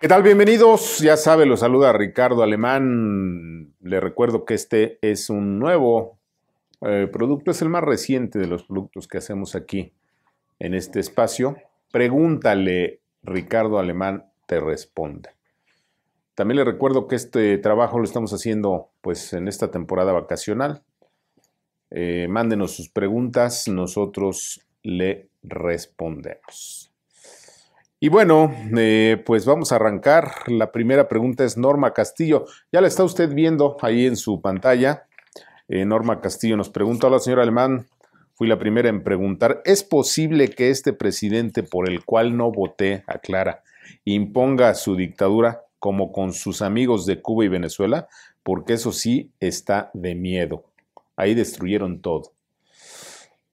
¿Qué tal? Bienvenidos. Ya sabe, los saluda Ricardo Alemán. Le recuerdo que este es un nuevo eh, producto, es el más reciente de los productos que hacemos aquí en este espacio. Pregúntale, Ricardo Alemán te responde. También le recuerdo que este trabajo lo estamos haciendo pues en esta temporada vacacional. Eh, mándenos sus preguntas, nosotros le respondemos. Y bueno, eh, pues vamos a arrancar. La primera pregunta es Norma Castillo. Ya la está usted viendo ahí en su pantalla. Eh, Norma Castillo nos pregunta, la señora Alemán, fui la primera en preguntar, ¿es posible que este presidente por el cual no voté, aclara, imponga su dictadura como con sus amigos de Cuba y Venezuela? Porque eso sí está de miedo. Ahí destruyeron todo.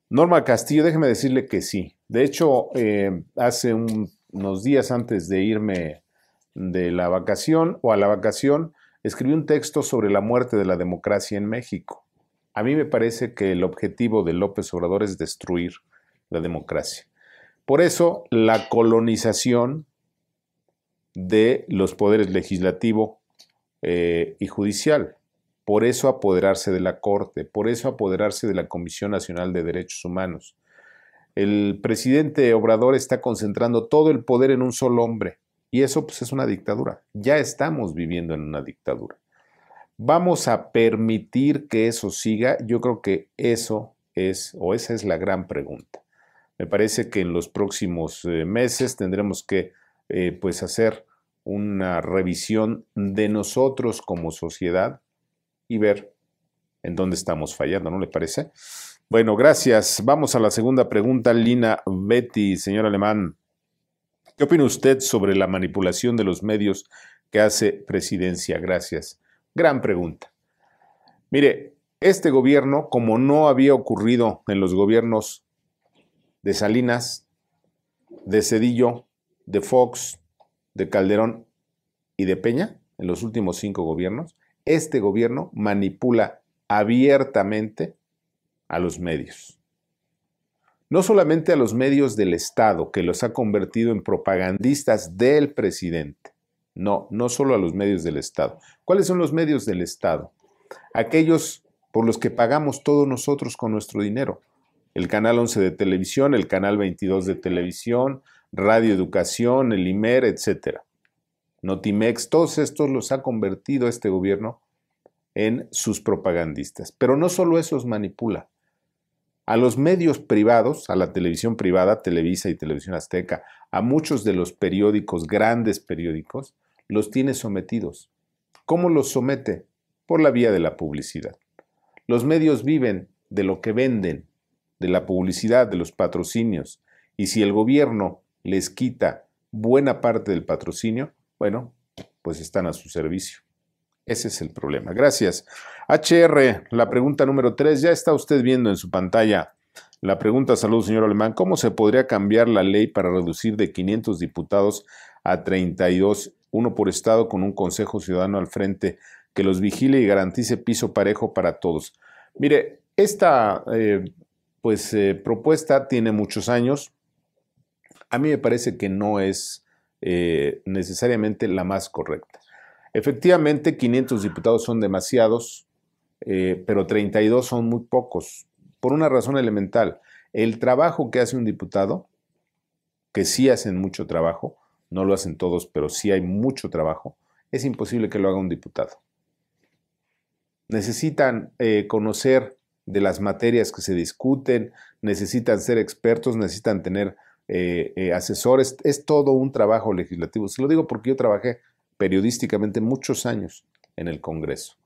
Norma Castillo, déjeme decirle que sí. De hecho, eh, hace unos días antes de irme de la vacación o a la vacación, escribí un texto sobre la muerte de la democracia en México. A mí me parece que el objetivo de López Obrador es destruir la democracia. Por eso, la colonización de los poderes legislativo eh, y judicial. Por eso apoderarse de la Corte, por eso apoderarse de la Comisión Nacional de Derechos Humanos. El presidente Obrador está concentrando todo el poder en un solo hombre y eso pues es una dictadura. Ya estamos viviendo en una dictadura. Vamos a permitir que eso siga. Yo creo que eso es o esa es la gran pregunta. Me parece que en los próximos eh, meses tendremos que eh, pues hacer una revisión de nosotros como sociedad y ver en dónde estamos fallando, ¿no le parece? Bueno, gracias. Vamos a la segunda pregunta, Lina Betty, señor Alemán. ¿Qué opina usted sobre la manipulación de los medios que hace presidencia? Gracias. Gran pregunta. Mire, este gobierno, como no había ocurrido en los gobiernos de Salinas, de Cedillo, de Fox, de Calderón y de Peña, en los últimos cinco gobiernos, este gobierno manipula abiertamente a los medios. No solamente a los medios del Estado, que los ha convertido en propagandistas del presidente. No, no solo a los medios del Estado. ¿Cuáles son los medios del Estado? Aquellos por los que pagamos todos nosotros con nuestro dinero. El canal 11 de televisión, el canal 22 de televisión, Radio Educación, el IMER, etcétera. Notimex, todos estos los ha convertido este gobierno en sus propagandistas. Pero no solo esos manipula. A los medios privados, a la televisión privada, Televisa y Televisión Azteca, a muchos de los periódicos, grandes periódicos, los tiene sometidos. ¿Cómo los somete? Por la vía de la publicidad. Los medios viven de lo que venden, de la publicidad, de los patrocinios, y si el gobierno les quita buena parte del patrocinio, bueno, pues están a su servicio. Ese es el problema. Gracias. HR, la pregunta número 3, ya está usted viendo en su pantalla. La pregunta, salud, señor Alemán, ¿cómo se podría cambiar la ley para reducir de 500 diputados a 32, uno por estado, con un Consejo Ciudadano al frente que los vigile y garantice piso parejo para todos? Mire, esta eh, pues, eh, propuesta tiene muchos años. A mí me parece que no es eh, necesariamente la más correcta. Efectivamente, 500 diputados son demasiados, eh, pero 32 son muy pocos, por una razón elemental. El trabajo que hace un diputado, que sí hacen mucho trabajo, no lo hacen todos, pero sí hay mucho trabajo, es imposible que lo haga un diputado. Necesitan eh, conocer de las materias que se discuten, necesitan ser expertos, necesitan tener eh, eh, asesores, es todo un trabajo legislativo. Se lo digo porque yo trabajé periodísticamente muchos años en el Congreso.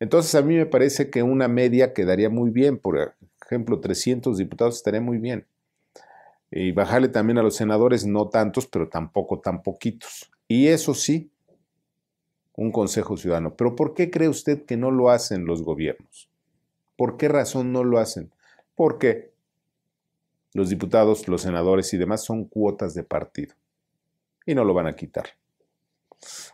Entonces a mí me parece que una media quedaría muy bien, por ejemplo, 300 diputados estaría muy bien. Y bajarle también a los senadores, no tantos, pero tampoco tan poquitos. Y eso sí, un Consejo Ciudadano. Pero ¿por qué cree usted que no lo hacen los gobiernos? ¿Por qué razón no lo hacen? Porque los diputados, los senadores y demás son cuotas de partido. Y no lo van a quitar.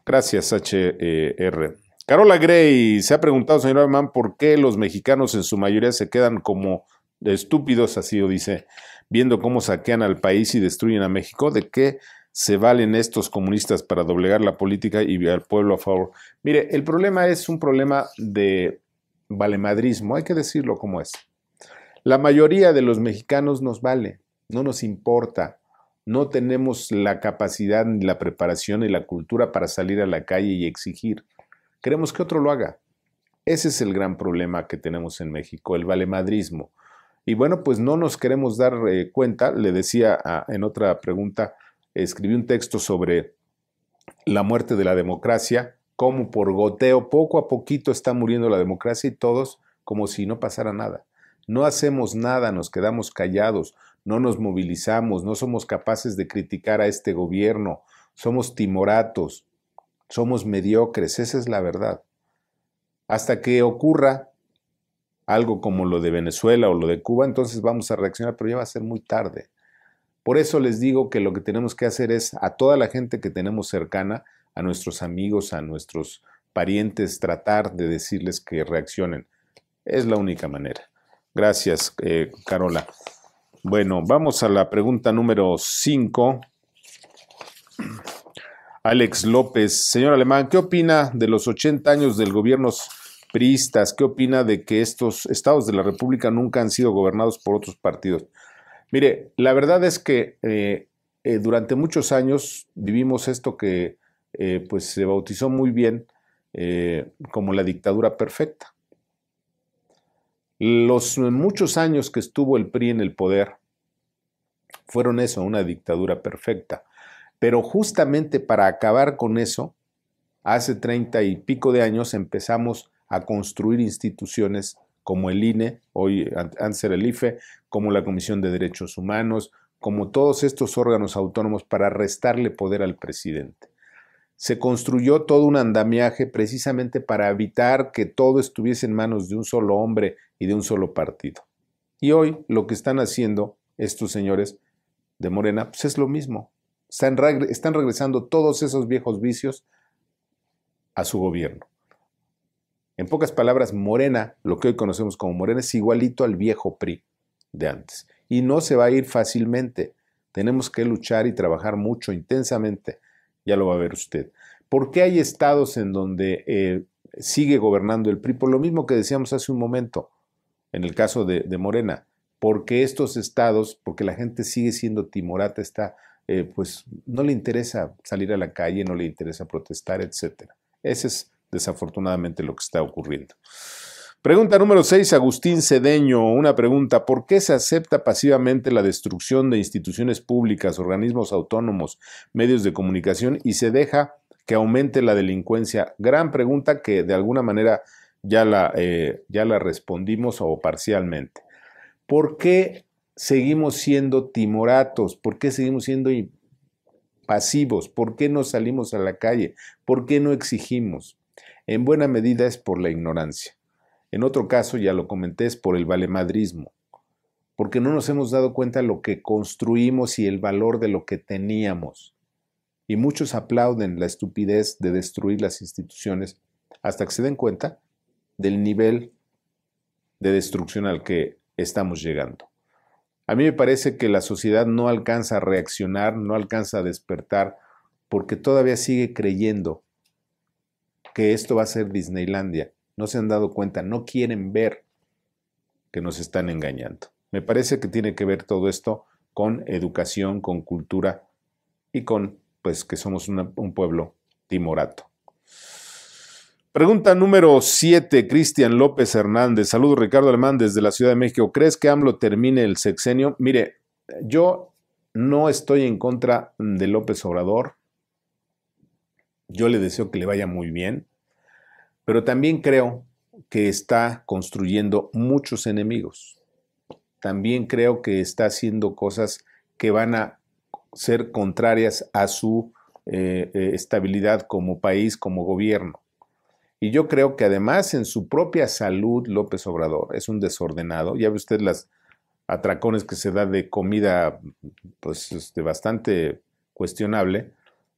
Gracias, HR. E Carola Gray se ha preguntado, señor Alemán, por qué los mexicanos en su mayoría se quedan como estúpidos, así lo dice, viendo cómo saquean al país y destruyen a México. ¿De qué se valen estos comunistas para doblegar la política y al pueblo a favor? Mire, el problema es un problema de valemadrismo, hay que decirlo como es. La mayoría de los mexicanos nos vale, no nos importa, no tenemos la capacidad ni la preparación ni la cultura para salir a la calle y exigir. Queremos que otro lo haga. Ese es el gran problema que tenemos en México, el valemadrismo. Y bueno, pues no nos queremos dar eh, cuenta, le decía ah, en otra pregunta, escribí un texto sobre la muerte de la democracia, cómo por goteo poco a poquito está muriendo la democracia y todos como si no pasara nada. No hacemos nada, nos quedamos callados, no nos movilizamos, no somos capaces de criticar a este gobierno, somos timoratos, somos mediocres, esa es la verdad. Hasta que ocurra algo como lo de Venezuela o lo de Cuba, entonces vamos a reaccionar, pero ya va a ser muy tarde. Por eso les digo que lo que tenemos que hacer es a toda la gente que tenemos cercana, a nuestros amigos, a nuestros parientes, tratar de decirles que reaccionen. Es la única manera. Gracias, eh, Carola. Bueno, vamos a la pregunta número 5. Alex López, señor Alemán, ¿qué opina de los 80 años del gobierno priistas? ¿Qué opina de que estos estados de la República nunca han sido gobernados por otros partidos? Mire, la verdad es que eh, eh, durante muchos años vivimos esto que pues se bautizó muy bien como la dictadura perfecta. Los muchos años que estuvo el PRI en el poder fueron eso, una dictadura perfecta. Pero justamente para acabar con eso, hace treinta y pico de años empezamos a construir instituciones como el INE, hoy antes era el IFE, como la Comisión de Derechos Humanos, como todos estos órganos autónomos para restarle poder al presidente se construyó todo un andamiaje precisamente para evitar que todo estuviese en manos de un solo hombre y de un solo partido. Y hoy lo que están haciendo estos señores de Morena, pues, es lo mismo. Están, están regresando todos esos viejos vicios a su gobierno. En pocas palabras, Morena, lo que hoy conocemos como Morena, es igualito al viejo PRI de antes. Y no se va a ir fácilmente. Tenemos que luchar y trabajar mucho, intensamente, ya lo va a ver usted. ¿Por qué hay estados en donde eh, sigue gobernando el PRI? Por lo mismo que decíamos hace un momento, en el caso de, Morena, porque estos estados, porque la gente sigue siendo timorata, está, eh, pues no le interesa salir a la calle, no le interesa protestar, etc. Ese es desafortunadamente lo que está ocurriendo. Pregunta número 6, Agustín Cedeño, una pregunta, ¿por qué se acepta pasivamente la destrucción de instituciones públicas, organismos autónomos, medios de comunicación y se deja que aumente la delincuencia? Gran pregunta que de alguna manera ya la, eh, ya la respondimos o parcialmente. ¿Por qué seguimos siendo timoratos? ¿Por qué seguimos siendo pasivos? ¿Por qué no salimos a la calle? ¿Por qué no exigimos? En buena medida es por la ignorancia. En otro caso, ya lo comenté, es por el valemadrismo, porque no nos hemos dado cuenta de lo que construimos y el valor de lo que teníamos. Y muchos aplauden la estupidez de destruir las instituciones hasta que se den cuenta del nivel de destrucción al que estamos llegando. A mí me parece que la sociedad no alcanza a reaccionar, no alcanza a despertar, porque todavía sigue creyendo que esto va a ser Disneylandia no se han dado cuenta, no quieren ver que nos están engañando. Me parece que tiene que ver todo esto con educación, con cultura y con, pues, que somos un pueblo timorato. Pregunta número 7, Cristian López Hernández. Saludos, Ricardo Alemán, desde la Ciudad de México. ¿Crees que AMLO termine el sexenio? Mire, yo no estoy en contra de López Obrador. Yo le deseo que le vaya muy bien. Pero también creo que está construyendo muchos enemigos. También creo que está haciendo cosas que van a ser contrarias a su eh, eh, estabilidad como país, como gobierno. Y yo creo que además en su propia salud, López Obrador es un desordenado. Ya ve usted las atracones que se da de comida, pues este, bastante cuestionable.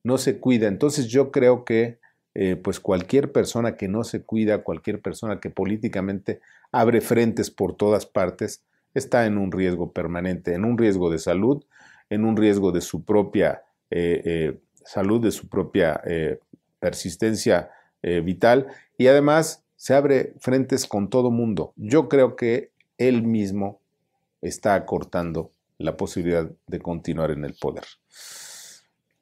No se cuida. Entonces yo creo que eh, pues cualquier persona que no se cuida, cualquier persona que políticamente abre frentes por todas partes, está en un riesgo permanente, en un riesgo de salud, en un riesgo de su propia eh, eh, salud, de su propia persistencia vital y además se abre frentes con todo mundo. Yo creo que él mismo está acortando la posibilidad de continuar en el poder.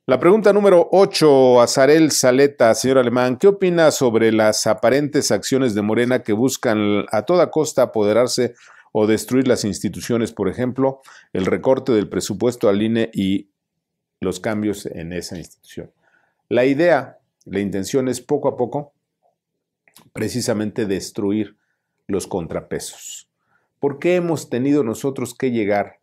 La pregunta número 8, Azarel Saleta, señor Alemán, ¿qué opina sobre las aparentes acciones de Morena que buscan a toda costa apoderarse o destruir las instituciones, por ejemplo, el recorte del presupuesto al INE y los cambios en esa institución? La idea, la intención es poco a poco precisamente destruir los contrapesos. ¿Por qué hemos tenido nosotros que llegar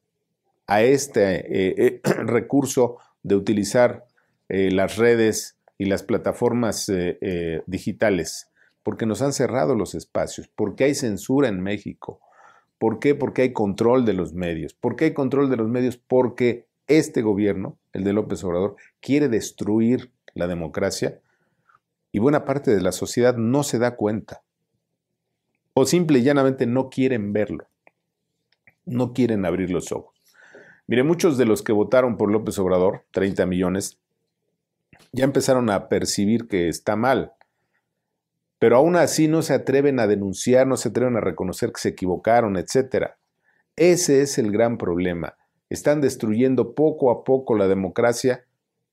a este eh, eh, recurso de utilizar eh, las redes y las plataformas eh, eh, digitales, porque nos han cerrado los espacios, porque hay censura en México. ¿Por qué? Porque hay control de los medios. porque hay control de los medios? Porque este gobierno, el de López Obrador, quiere destruir la democracia y buena parte de la sociedad no se da cuenta. O simple y llanamente no quieren verlo. No quieren abrir los ojos. Mire, muchos de los que votaron por López Obrador, 30 millones, ya empezaron a percibir que está mal. Pero aún así no se atreven a denunciar, no se atreven a reconocer que se equivocaron, etc. Ese es el gran problema. Están destruyendo poco a poco la democracia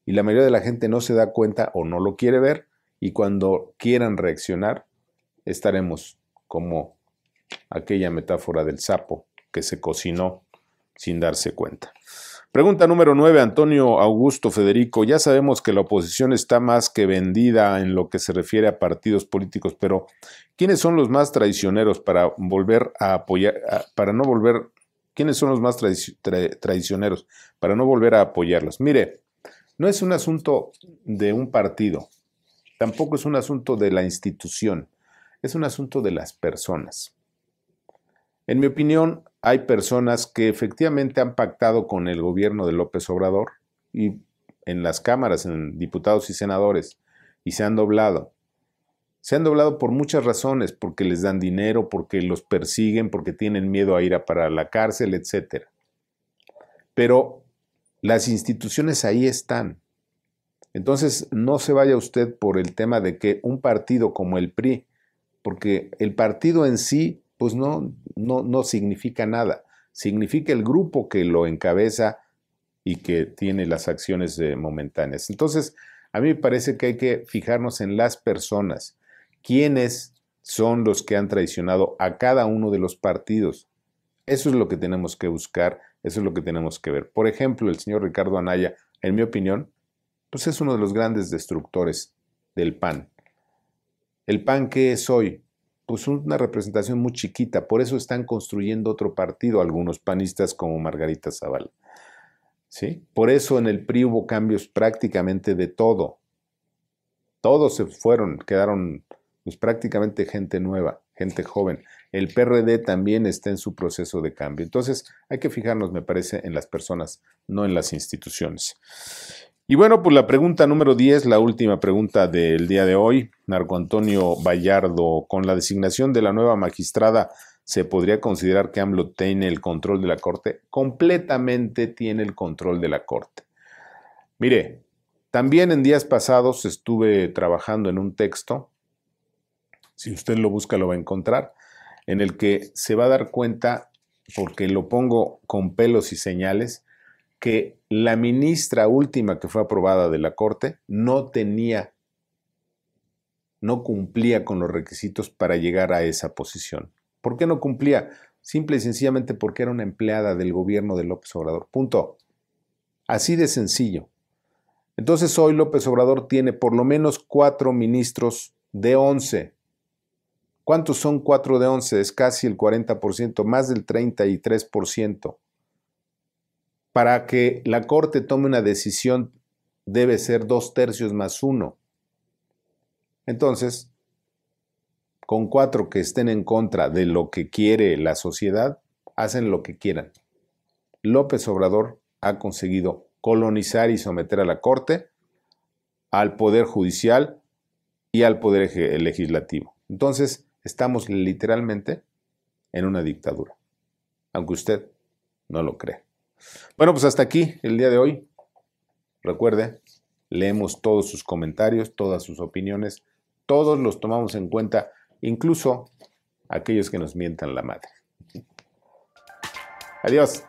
y la mayoría de la gente no se da cuenta o no lo quiere ver y cuando quieran reaccionar estaremos como aquella metáfora del sapo que se cocinó sin darse cuenta. Pregunta número 9, Antonio Augusto Federico. Ya sabemos que la oposición está más que vendida en lo que se refiere a partidos políticos, pero ¿quiénes son los más traicioneros para volver a apoyar, para no volver, quiénes son los más traicioneros para no volver a apoyarlos? Mire, no es un asunto de un partido, tampoco es un asunto de la institución, es un asunto de las personas. En mi opinión, hay personas que efectivamente han pactado con el gobierno de López Obrador y en las cámaras, en diputados y senadores, y se han doblado. Se han doblado por muchas razones, porque les dan dinero, porque los persiguen, porque tienen miedo a ir a para la cárcel, etc. Pero las instituciones ahí están. Entonces, no se vaya usted por el tema de que un partido como el PRI, porque el partido en sí pues no, no, no significa nada. Significa el grupo que lo encabeza y que tiene las acciones eh, momentáneas. Entonces, a mí me parece que hay que fijarnos en las personas, quiénes son los que han traicionado a cada uno de los partidos. Eso es lo que tenemos que buscar, eso es lo que tenemos que ver. Por ejemplo, el señor Ricardo Anaya, en mi opinión, pues es uno de los grandes destructores del PAN. ¿El PAN qué es hoy? pues una representación muy chiquita. Por eso están construyendo otro partido algunos panistas como Margarita Zavala. ¿Sí? Por eso en el PRI hubo cambios prácticamente de todo. Todos se fueron, quedaron pues, prácticamente gente nueva, gente joven. El PRD también está en su proceso de cambio. Entonces hay que fijarnos, me parece, en las personas, no en las instituciones. Y bueno, pues la pregunta número 10, la última pregunta del día de hoy. Narco Antonio Vallardo, con la designación de la nueva magistrada, ¿se podría considerar que AMLO tiene el control de la Corte? Completamente tiene el control de la Corte. Mire, también en días pasados estuve trabajando en un texto, si usted lo busca lo va a encontrar, en el que se va a dar cuenta, porque lo pongo con pelos y señales, que la ministra última que fue aprobada de la Corte no tenía, no cumplía con los requisitos para llegar a esa posición. ¿Por qué no cumplía? Simple y sencillamente porque era una empleada del gobierno de López Obrador. Punto. Así de sencillo. Entonces hoy López Obrador tiene por lo menos cuatro ministros de once. ¿Cuántos son cuatro de once? Es casi el 40%, más del 33% para que la Corte tome una decisión debe ser dos tercios más uno. Entonces, con cuatro que estén en contra de lo que quiere la sociedad, hacen lo que quieran. López Obrador ha conseguido colonizar y someter a la Corte, al Poder Judicial y al Poder Legislativo. Entonces, estamos literalmente en una dictadura, aunque usted no lo cree. Bueno, pues hasta aquí el día de hoy. Recuerde, leemos todos sus comentarios, todas sus opiniones, todos los tomamos en cuenta, incluso aquellos que nos mientan la madre. Adiós.